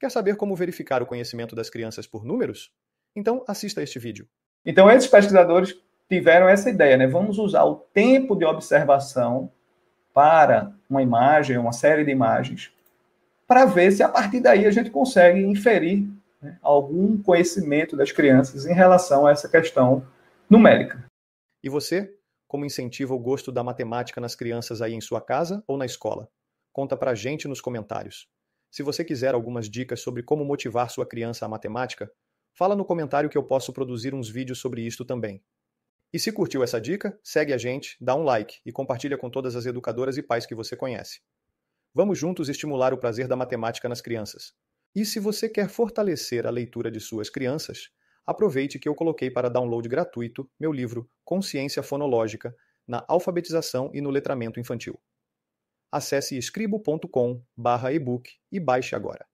Quer saber como verificar o conhecimento das crianças por números? Então assista este vídeo. Então esses pesquisadores tiveram essa ideia, né? Vamos usar o tempo de observação para uma imagem, uma série de imagens, para ver se a partir daí a gente consegue inferir né, algum conhecimento das crianças em relação a essa questão numérica. E você, como incentiva o gosto da matemática nas crianças aí em sua casa ou na escola? Conta pra gente nos comentários. Se você quiser algumas dicas sobre como motivar sua criança à matemática, fala no comentário que eu posso produzir uns vídeos sobre isto também. E se curtiu essa dica, segue a gente, dá um like e compartilha com todas as educadoras e pais que você conhece. Vamos juntos estimular o prazer da matemática nas crianças. E se você quer fortalecer a leitura de suas crianças, aproveite que eu coloquei para download gratuito meu livro Consciência Fonológica na alfabetização e no letramento infantil acesse escribo.com/ebook e baixe agora.